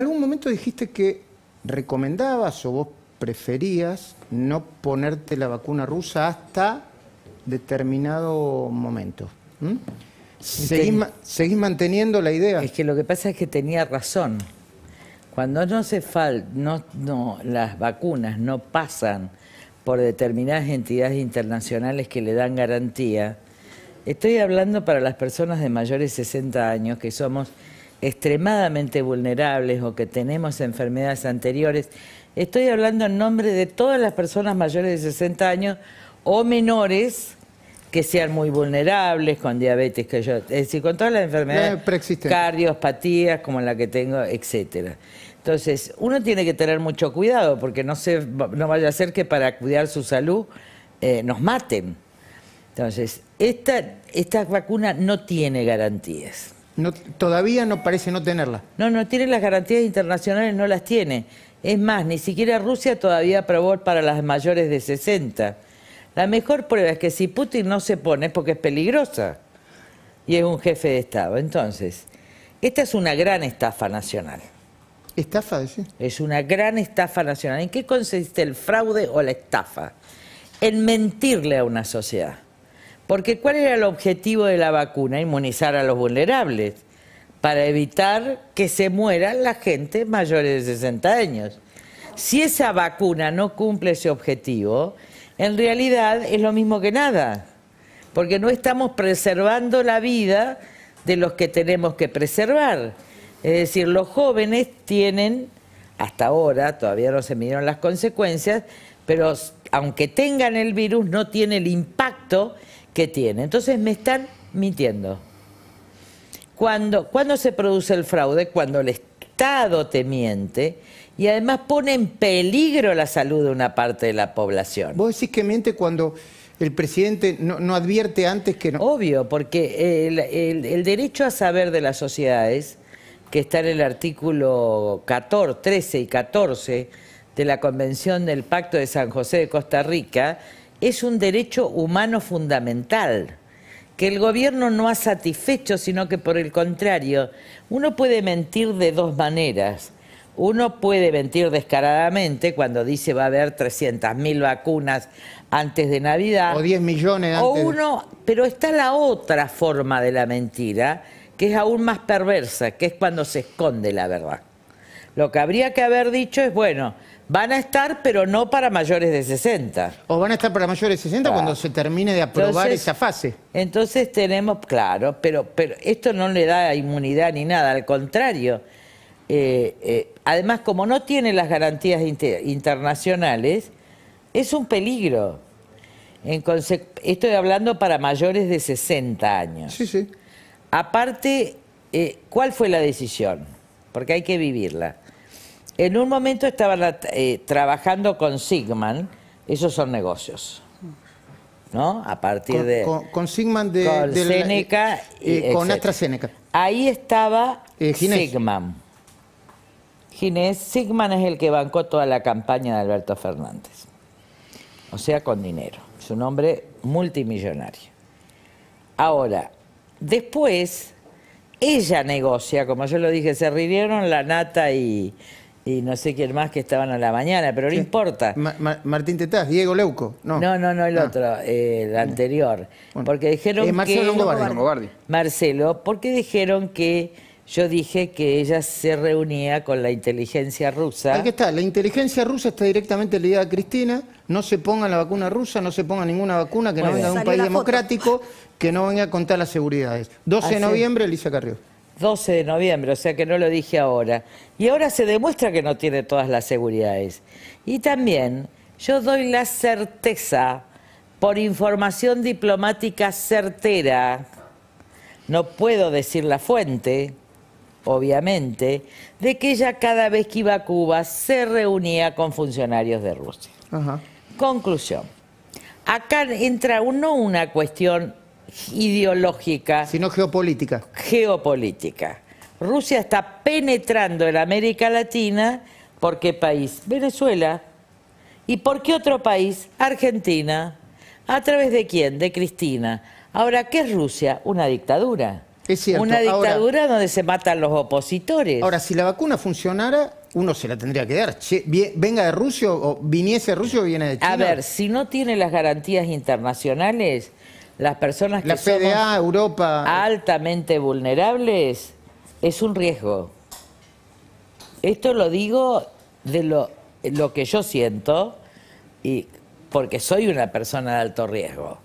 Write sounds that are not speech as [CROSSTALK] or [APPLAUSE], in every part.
En algún momento dijiste que recomendabas o vos preferías no ponerte la vacuna rusa hasta determinado momento. ¿Seguís, manteniendo la idea? Es que lo que pasa es que tenía razón. Cuando no se fal no, no, las vacunas no pasan por determinadas entidades internacionales que le dan garantía, estoy hablando para las personas de mayores de 60 años que somos extremadamente vulnerables o que tenemos enfermedades anteriores, estoy hablando en nombre de todas las personas mayores de 60 años o menores que sean muy vulnerables, con diabetes, que yo, es decir, con todas las enfermedades eh, cardiopatías como la que tengo, etcétera. Entonces, uno tiene que tener mucho cuidado porque no se, no vaya a ser que para cuidar su salud eh, nos maten. Entonces, esta, esta vacuna no tiene garantías todavía no parece no tenerla. No, no tiene las garantías internacionales, no las tiene. Es más, ni siquiera Rusia todavía aprobó para las mayores de 60. La mejor prueba es que si Putin no se pone es porque es peligrosa y es un jefe de Estado. Entonces, esta es una gran estafa nacional. ¿Estafa, ¿decir? Es una gran estafa nacional. ¿En qué consiste el fraude o la estafa? En mentirle a una sociedad. Porque ¿cuál era el objetivo de la vacuna? Inmunizar a los vulnerables, para evitar que se muera la gente mayores de 60 años. Si esa vacuna no cumple ese objetivo, en realidad es lo mismo que nada, porque no estamos preservando la vida de los que tenemos que preservar. Es decir, los jóvenes tienen, hasta ahora, todavía no se midieron las consecuencias, pero aunque tengan el virus, no tiene el impacto que tiene. Entonces me están mintiendo. Cuando, cuando se produce el fraude? Cuando el Estado te miente y además pone en peligro la salud de una parte de la población. Vos decís que miente cuando el presidente no, advierte antes que no. Obvio, porque el, el, derecho a saber de las sociedades, que está en el artículo 14, 13 y 14 de la Convención del Pacto de San José de Costa Rica, es un derecho humano fundamental que el gobierno no ha satisfecho, sino que por el contrario, uno puede mentir de dos maneras. Uno puede mentir descaradamente cuando dice va a haber 300.000 vacunas antes de Navidad. O 10 millones antes. O uno, pero está la otra forma de la mentira, que es aún más perversa, que es cuando se esconde la verdad. Lo que habría que haber dicho es, bueno, van a estar, pero no para mayores de 60. O van a estar para mayores de 60 cuando se termine de aprobar esa fase. Entonces tenemos, claro, pero, pero esto no le da inmunidad ni nada, al contrario. Eh, eh, además, como no tiene las garantías internacionales, es un peligro. En estoy hablando para mayores de 60 años. Sí, sí. Aparte, eh, ¿cuál fue la decisión? porque hay que vivirla. En un momento estaba eh, trabajando con Sigman, esos son negocios. ¿No? A partir de. Con, Sigman de. Con eh, Seneca. y, eh, con AstraZeneca. Ahí estaba Sigman. Ginés. Sigman es el que bancó toda la campaña de Alberto Fernández. O sea, con dinero. Es un hombre multimillonario. Ahora, después ella negocia, como yo lo dije, se rieron la nata y, no sé quién más que estaban a la mañana, pero no importa. Martín Tetaz, Diego Leuco. No, no, no, no el ah. otro, el anterior. Porque dijeron eh, que... Marcelo Longobardi. Marcelo, porque dijeron que yo dije que ella se reunía con la inteligencia rusa. Aquí está, la inteligencia rusa está directamente ligada a Cristina, no se ponga la vacuna rusa, no se ponga ninguna vacuna que no venga de un país democrático, [LAUGHS] que no venga a contar las seguridades. 12 de noviembre, Elisa Carrió. 12 de noviembre, o sea que no lo dije ahora. Y ahora se demuestra que no tiene todas las seguridades. Y también yo doy la certeza, por información diplomática certera, no puedo decir la fuente, obviamente, de que ella cada vez que iba a Cuba se reunía con funcionarios de Rusia. Conclusión. Acá entra uno una cuestión ideológica. Sino geopolítica. Geopolítica. Rusia está penetrando en América Latina. ¿Por qué país? Venezuela. ¿Y por qué otro país? Argentina. ¿A través de quién? De Cristina. Ahora, ¿qué es Rusia? Una dictadura. Es cierto. Una dictadura donde se matan los opositores. Ahora, si la vacuna funcionara, uno se la tendría que dar. venga de Rusia o viniese de Rusia o viene de China. A ver, si no tiene las garantías internacionales, las personas que son Europa. altamente vulnerables, es un riesgo. Esto lo digo de lo, que yo siento, y porque soy una persona de alto riesgo.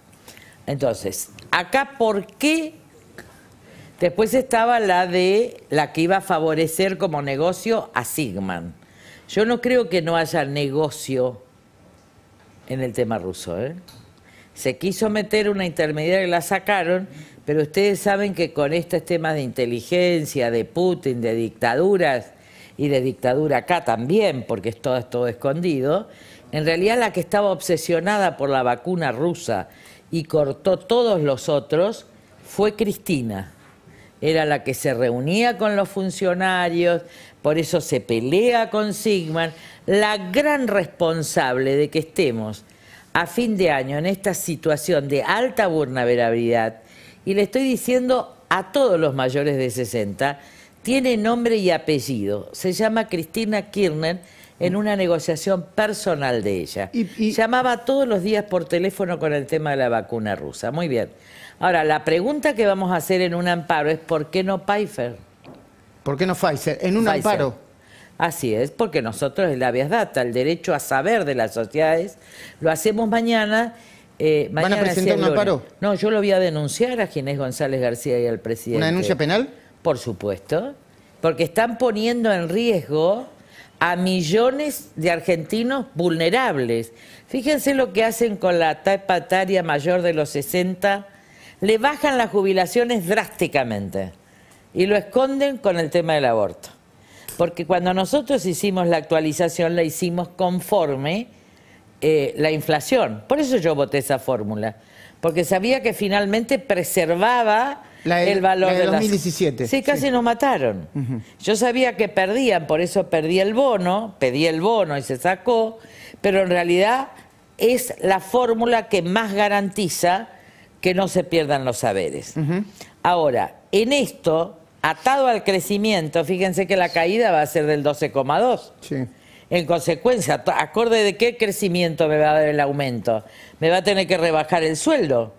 Entonces, acá, ¿por qué? Después estaba la de la que iba a favorecer como negocio a Sigman. Yo no creo que no haya negocio en el tema ruso, ¿eh? Se quiso meter una intermediaria, y la sacaron, pero ustedes saben que con estos temas de inteligencia, de Putin, de dictaduras, y de dictadura acá también, porque es todo, es todo escondido, en realidad la que estaba obsesionada por la vacuna rusa y cortó todos los otros fue Cristina. Era la que se reunía con los funcionarios, por eso se pelea con Sigman, la gran responsable de que estemos a fin de año en esta situación de alta vulnerabilidad, y le estoy diciendo a todos los mayores de 60, tiene nombre y apellido. Se llama Cristina Kirchner en una negociación personal de ella. Y, Llamaba todos los días por teléfono con el tema de la vacuna rusa. Muy bien. Ahora, la pregunta que vamos a hacer en un amparo es ¿por qué no Pfizer? ¿Por qué no Pfizer? En un amparo. Así es, porque nosotros la habeas data, el derecho a saber de las sociedades, lo hacemos mañana. Eh, mañana ¿Van a presentar un amparo? No, yo lo voy a denunciar a Ginés González García y al presidente. ¿Una denuncia penal? Por supuesto, porque están poniendo en riesgo a millones de argentinos vulnerables. Fíjense lo que hacen con la etapa mayor de los 60, le bajan las jubilaciones drásticamente y lo esconden con el tema del aborto. Porque cuando nosotros hicimos la actualización, la hicimos conforme eh, la inflación. Por eso yo voté esa fórmula. Porque sabía que finalmente preservaba el valor la de, de, 2017. Sí, casi nos mataron. Yo sabía que perdían, por eso perdí el bono, pedí el bono y se sacó, pero en realidad es la fórmula que más garantiza que no se pierdan los saberes. Ahora, en esto atado al crecimiento, fíjense que la caída va a ser del 12,2. En consecuencia, acorde de qué crecimiento me va a dar el aumento. Me va a tener que rebajar el sueldo.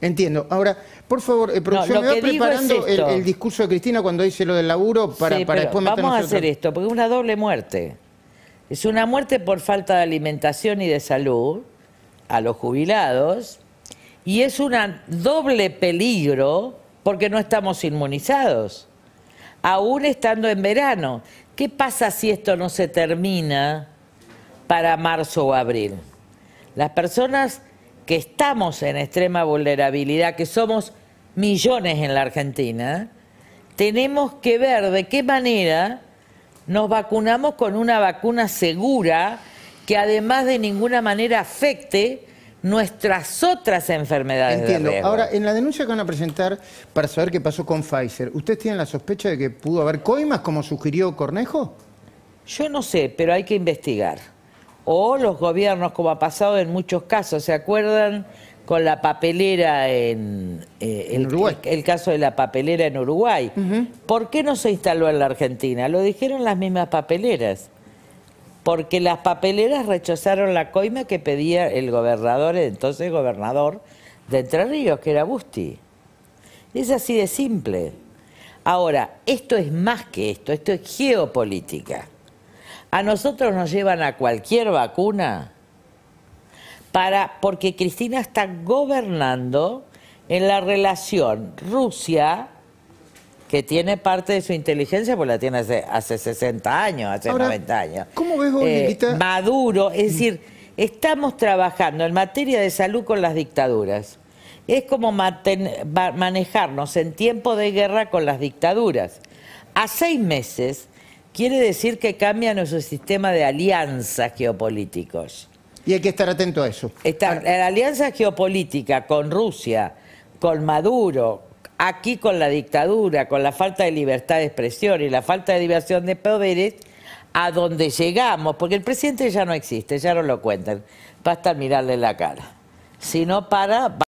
Entiendo. Ahora, por favor, eh, me va el, el, discurso de Cristina cuando dice lo del laburo para, para después Vamos a hacer esto, porque es una doble muerte. Es una muerte por falta de alimentación y de salud a los jubilados y es un doble peligro porque no estamos inmunizados, aún estando en verano. ¿Qué pasa si esto no se termina para marzo o abril? Las personas que estamos en extrema vulnerabilidad, que somos millones en la Argentina, tenemos que ver de qué manera nos vacunamos con una vacuna segura que además de ninguna manera afecte nuestras otras enfermedades. Entiendo. Ahora, en la denuncia que van a presentar para saber qué pasó con Pfizer, ¿ustedes tienen la sospecha de que pudo haber coimas como sugirió Cornejo? Yo no sé, pero hay que investigar. O los gobiernos, como ha pasado en muchos casos, ¿se acuerdan con la papelera en, eh, el, Uruguay. El, caso de la papelera en Uruguay? ¿Por qué no se instaló en la Argentina? Lo dijeron las mismas papeleras porque las papeleras rechazaron la coima que pedía el gobernador, entonces gobernador de Entre Ríos, que era Busti. Es así de simple. Ahora, esto es más que esto, esto es geopolítica. A nosotros nos llevan a cualquier vacuna para porque Cristina está gobernando en la relación Rusia que tiene parte de su inteligencia, pues la tiene hace, 60 años, hace 90 años. ¿Cómo ves, vos, eh, maduro, es decir, estamos trabajando en materia de salud con las dictaduras. Es como manejarnos en tiempo de guerra con las dictaduras. A seis meses quiere decir que cambia nuestro sistema de alianzas geopolíticos. Y hay que estar atento a eso. la alianza geopolítica con Rusia, con Maduro, Aquí con la dictadura, con la falta de libertad de expresión y la falta de diversión de poderes, a donde llegamos, porque el presidente ya no existe, ya no lo cuentan, basta mirarle la cara. Si no para...